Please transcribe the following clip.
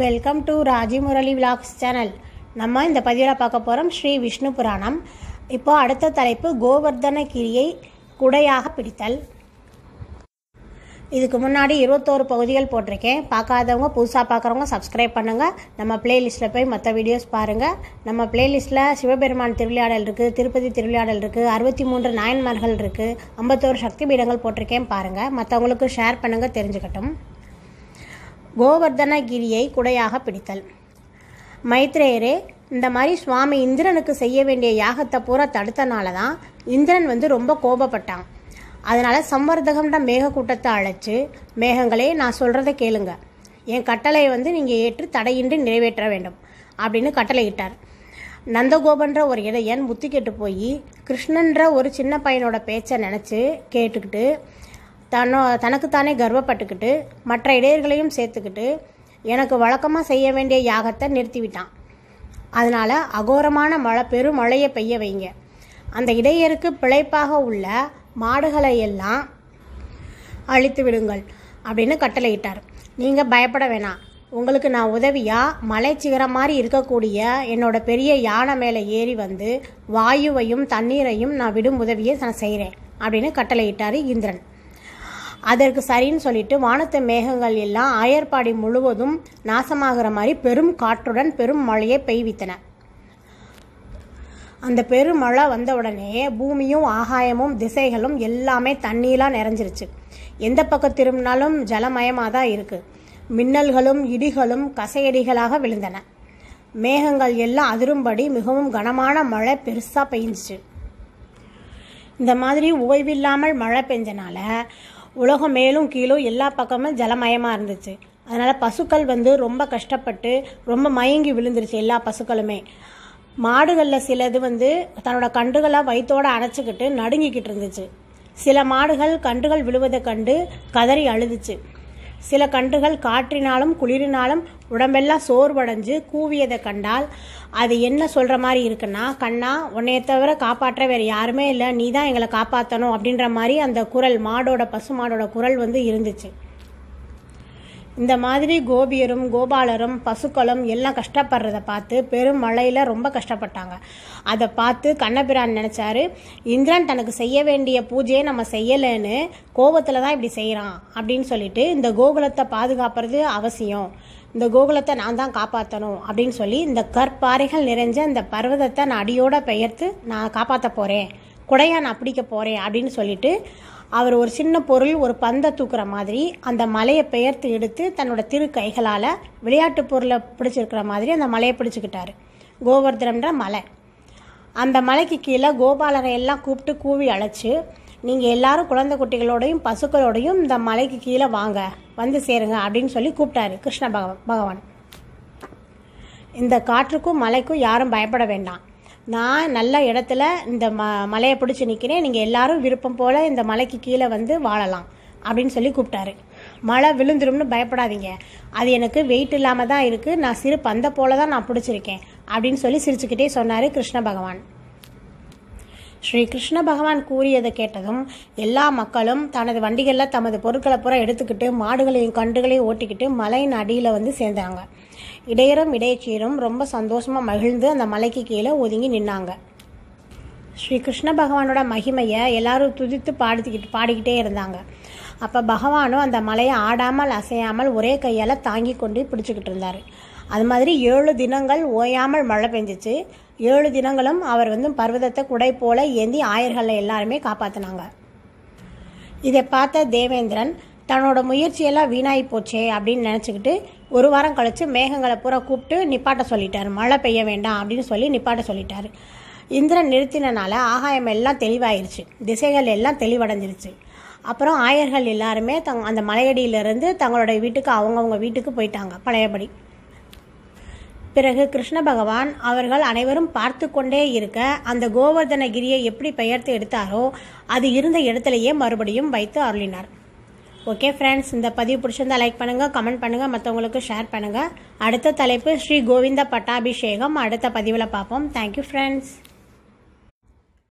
welcome to Raji Murali vlogs channel நம்ம இந்த பதிவில் பார்க்க போகிறோம் ஸ்ரீ விஷ்ணு புராணம் இப்போ அடுத்த தலைப்பு கோவர்தன கிரியை குடையாக பிடித்தல் இதுக்கு முன்னாடி இருபத்தோரு பகுதிகள் போட்டிருக்கேன் பார்க்காதவங்க புதுசாக பார்க்குறவங்க சப்ஸ்கிரைப் பண்ணுங்கள் நம்ம பிளேலிஸ்ட்டில் போய் மற்ற வீடியோஸ் பாருங்கள் நம்ம பிளேலிஸ்ட்டில் சிவபெருமான் திருவிளையாடல் இருக்குது திருப்பதி திருவிளையாடல் இருக்குது அறுபத்தி மூன்று நாயன்மார்கள் இருக்குது ஐம்பத்தோரு சக்தி பீடங்கள் போட்டிருக்கேன் பாருங்கள் மற்றவங்களுக்கு ஷேர் பண்ணுங்கள் தெரிஞ்சுக்கட்டும் கோவர்தனகிரியை குடையாக பிடித்தல் மைத்ரேயரே இந்த மாதிரி சுவாமி இந்திரனுக்கு செய்ய வேண்டிய யாகத்தை பூரா தடுத்தனால தான் இந்திரன் வந்து ரொம்ப கோபப்பட்டான் அதனால் சம்வர்தகம்ன்ற மேகக்கூட்டத்தை அழைச்சி மேகங்களே நான் சொல்கிறத கேளுங்க என் கட்டளையை வந்து நீங்கள் ஏற்று தடையின்றி நிறைவேற்ற வேண்டும் அப்படின்னு கட்டளையிட்டார் நந்தகோபன்ற ஒரு இடையன் முத்தி கெட்டு போய் கிருஷ்ணன்ற ஒரு சின்ன பையனோட பேச்சை நினச்சி கேட்டுக்கிட்டு தன்னோ தனக்குத்தானே கர்வப்பட்டுக்கிட்டு மற்ற இடையர்களையும் சேர்த்துக்கிட்டு எனக்கு வழக்கமாக செய்ய வேண்டிய யாகத்தை நிறுத்திவிட்டான் அதனால் அகோரமான மழை பெரும் மழையை பெய்ய வைங்க அந்த இடையருக்கு பிழைப்பாக உள்ள மாடுகளை எல்லாம் அழித்து விடுங்கள் அப்படின்னு கட்டளையிட்டார் நீங்கள் பயப்பட வேணாம் உங்களுக்கு நான் உதவியாக மலை சிகரம் மாதிரி இருக்கக்கூடிய என்னோட பெரிய யானை மேலே ஏறி வந்து வாயுவையும் தண்ணீரையும் நான் விடும் உதவியை நான் செய்கிறேன் அப்படின்னு கட்டளையிட்டார் இந்திரன் அதற்கு சரின்னு சொல்லிட்டு வானத்து மேகங்கள் எல்லாம் ஆயர்பாடி முழுவதும் நாசமாகிற மாதிரி பெரும் காற்றுடன் பெரும் மழையை பெய்வித்தன அந்த பெருமழை வந்த உடனே பூமியும் ஆகாயமும் திசைகளும் எல்லாமே தண்ணியெலாம் நிறைஞ்சிருச்சு எந்த பக்கம் திரும்பினாலும் ஜலமயமாக தான் இருக்குது மின்னல்களும் இடிகளும் கசையடிகளாக விழுந்தன மேகங்கள் எல்லாம் அதிரும்படி மிகவும் கனமான மழை பெருசாக பெய்ஞ்சிச்சு இந்த மாதிரி ஓய்வில்லாமல் மழை பெஞ்சனால உலகம் மேலும் கீழும் எல்லா பக்கமும் ஜலமயமாக இருந்துச்சு அதனால் பசுக்கள் வந்து ரொம்ப கஷ்டப்பட்டு ரொம்ப மயங்கி விழுந்துருச்சு எல்லா பசுக்களுமே மாடுகளில் சிலது வந்து தன்னோட கன்றுகளை வயிற்றோடு அணைச்சிக்கிட்டு நடுங்கிக்கிட்டு இருந்துச்சு சில மாடுகள் கன்றுகள் விழுவதை கண்டு கதறி அழுதுச்சு சில கன்றுகள் காற்றினாலும் குளிரினாலும் உடம்பெல்லாம் சோர்வடைஞ்சு கூவியதை கண்டால் அது என்ன சொல்கிற மாதிரி இருக்குன்னா கண்ணா உன்னைய தவிர காப்பாற்ற வேறு யாருமே இல்லை நீ தான் எங்களை காப்பாற்றணும் அப்படின்ற மாதிரி அந்த குரல் மாடோட பசு மாடோட குரல் வந்து இருந்துச்சு இந்த மாதிரி கோபியரும் கோபாலரும் பசுக்களும் எல்லாம் கஷ்டப்படுறத பார்த்து பெரும் மழையில் ரொம்ப கஷ்டப்பட்டாங்க அதை பார்த்து கண்ணபிரான் நினச்சாரு இந்திரன் தனக்கு செய்ய வேண்டிய பூஜையை நம்ம செய்யலைன்னு கோபத்தில் தான் இப்படி செய்கிறான் அப்படின்னு சொல்லிட்டு இந்த கோகுலத்தை பாதுகாப்புறது அவசியம் இந்த கோகுலத்தை நான் தான் காப்பாற்றணும் அப்படின்னு சொல்லி இந்த கற்பாறைகள் நிறைஞ்ச இந்த பர்வதத்தை நான் அடியோடு பெயர்த்து நான் காப்பாற்ற போகிறேன் குடையான் அப்படிக்க போகிறேன் அப்படின்னு சொல்லிட்டு அவர் ஒரு சின்ன பொருள் ஒரு பந்தை தூக்குற மாதிரி அந்த மலையை பெயர்த்து எடுத்து தன்னோட திரு கைகளால் விளையாட்டு பொருளை பிடிச்சிருக்கிற மாதிரி அந்த மலையை பிடிச்சிக்கிட்டாரு கோவர்தனம்ன்ற மலை அந்த மலைக்கு கீழே கோபாலரை எல்லாம் கூப்பிட்டு கூவி அழைச்சி நீங்கள் எல்லாரும் குழந்தை குட்டிகளோடையும் பசுக்களோடையும் இந்த மலைக்கு கீழே வாங்க வந்து சேருங்க அப்படின்னு சொல்லி கூப்பிட்டாரு கிருஷ்ண பகவான் இந்த காற்றுக்கும் மலைக்கும் யாரும் பயப்பட வேண்டாம் நான் நல்ல இடத்துல இந்த ம மலையை பிடிச்சி நிற்கிறேன் நீங்கள் எல்லாரும் விருப்பம் போல் இந்த மலைக்கு கீழே வந்து வாழலாம் அப்படின்னு சொல்லி கூப்பிட்டாரு மழை விழுந்துரும்னு பயப்படாதீங்க அது எனக்கு வெயிட் இல்லாமல் தான் இருக்குது நான் சிறு பந்த போல தான் நான் பிடிச்சிருக்கேன் அப்படின்னு சொல்லி சிரிச்சுக்கிட்டே சொன்னார் கிருஷ்ண பகவான் ஸ்ரீ கிருஷ்ண பகவான் கூறியதை கேட்டதும் எல்லா மக்களும் தனது வண்டிகளில் தமது பொருட்களை பூரா எடுத்துக்கிட்டு மாடுகளையும் கன்றுகளையும் ஓட்டிக்கிட்டு மலையின் அடியில் வந்து சேர்ந்தாங்க இடையரும் இடையச்சீரும் ரொம்ப சந்தோஷமாக மகிழ்ந்து அந்த மலைக்கு கீழே ஒதுங்கி நின்னாங்க ஸ்ரீ கிருஷ்ண பகவானோட மகிமையை எல்லாரும் துதித்து பாடுத்துக்கிட்டு பாடிக்கிட்டே இருந்தாங்க அப்போ பகவானும் அந்த மலையை ஆடாமல் அசையாமல் ஒரே கையால் தாங்கி கொண்டு பிடிச்சிக்கிட்டு இருந்தார் அது மாதிரி ஏழு தினங்கள் ஓயாமல் மழை பெஞ்சிச்சு ஏழு தினங்களும் அவர் வந்து பர்வதத்தை குடை போல ஏந்தி ஆயர்களை எல்லாருமே காப்பாற்றினாங்க இதை பார்த்த தேவேந்திரன் தன்னோட முயற்சியெல்லாம் வீணாகி போச்சே அப்படின்னு நினச்சிக்கிட்டு ஒரு வாரம் கழித்து மேகங்களை பூரா கூப்பிட்டு நிப்பாட்ட சொல்லிட்டார் மழை பெய்ய வேண்டாம் அப்படின்னு சொல்லி நிப்பாட்ட சொல்லிட்டார் இந்திரன் நிறுத்தினால ஆகாயம் எல்லாம் தெளிவாயிருச்சு திசைகள் எல்லாம் தெளிவடைஞ்சிருச்சு அப்புறம் ஆயர்கள் எல்லாருமே தங் அந்த மலையடியிலிருந்து தங்களுடைய வீட்டுக்கு அவங்கவுங்க வீட்டுக்கு போயிட்டாங்க பழையபடி பிறகு கிருஷ்ண பகவான் அவர்கள் அனைவரும் பார்த்து கொண்டே இருக்க அந்த கோவர்தனகிரியை எப்படி பெயர்த்து எடுத்தாரோ அது இருந்த இடத்துலையே மறுபடியும் வைத்து அருளினார் ஓகே ஃப்ரெண்ட்ஸ் இந்த பதிவு பிடிச்சிருந்தால் லைக் பண்ணுங்கள் கமெண்ட் பண்ணுங்கள் மற்றவங்களுக்கு ஷேர் பண்ணுங்கள் அடுத்த தலைப்பு ஸ்ரீ கோவிந்த பட்டாபிஷேகம் அடுத்த பதிவில் பார்ப்போம் தேங்க்யூ ஃப்ரெண்ட்ஸ்